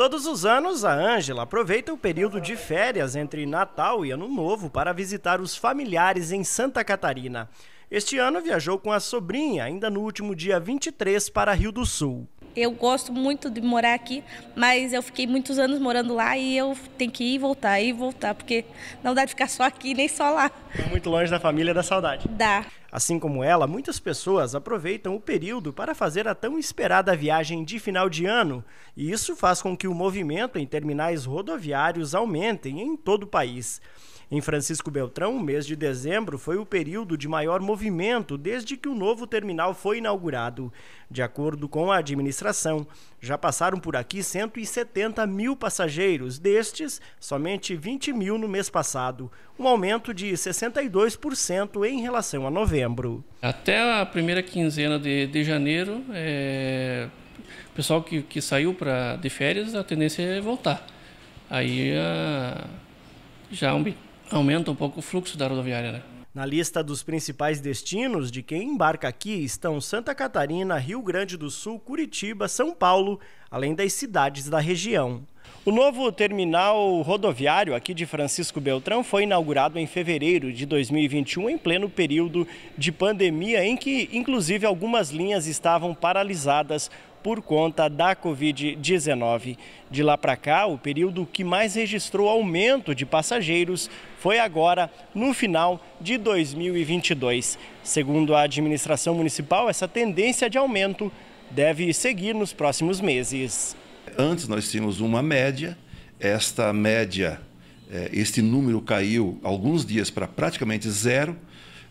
Todos os anos, a Ângela aproveita o período de férias entre Natal e Ano Novo para visitar os familiares em Santa Catarina. Este ano viajou com a sobrinha, ainda no último dia 23, para Rio do Sul. Eu gosto muito de morar aqui, mas eu fiquei muitos anos morando lá e eu tenho que ir e voltar, ir e voltar, porque não dá de ficar só aqui nem só lá. É muito longe da família da saudade. Dá. Assim como ela, muitas pessoas aproveitam o período para fazer a tão esperada viagem de final de ano, e isso faz com que o movimento em terminais rodoviários aumentem em todo o país. Em Francisco Beltrão, o mês de dezembro foi o período de maior movimento desde que o novo terminal foi inaugurado. De acordo com a administração, já passaram por aqui 170 mil passageiros, destes, somente 20 mil no mês passado, um aumento de 62% em relação a novembro. Até a primeira quinzena de, de janeiro, é, o pessoal que, que saiu pra, de férias, a tendência é voltar. Aí a, ah, já um aumenta um pouco o fluxo da rodoviária, né? Na lista dos principais destinos de quem embarca aqui estão Santa Catarina, Rio Grande do Sul, Curitiba, São Paulo, além das cidades da região. O novo terminal rodoviário aqui de Francisco Beltrão foi inaugurado em fevereiro de 2021, em pleno período de pandemia, em que, inclusive, algumas linhas estavam paralisadas por conta da Covid-19. De lá para cá, o período que mais registrou aumento de passageiros foi agora, no final de 2022. Segundo a administração municipal, essa tendência de aumento deve seguir nos próximos meses. Antes nós tínhamos uma média, esta média, eh, este número caiu alguns dias para praticamente zero.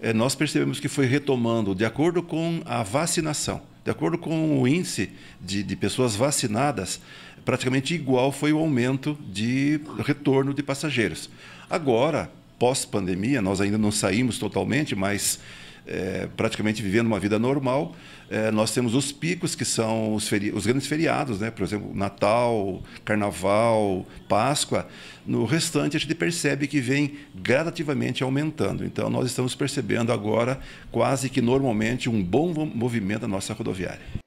Eh, nós percebemos que foi retomando de acordo com a vacinação. De acordo com o índice de, de pessoas vacinadas, praticamente igual foi o aumento de retorno de passageiros. Agora, pós-pandemia, nós ainda não saímos totalmente, mas é, praticamente vivendo uma vida normal. É, nós temos os picos, que são os, feri os grandes feriados, né? por exemplo, Natal, Carnaval, Páscoa. No restante, a gente percebe que vem gradativamente aumentando. Então, nós estamos percebendo agora, quase que normalmente, um bom movimento da nossa rodoviária.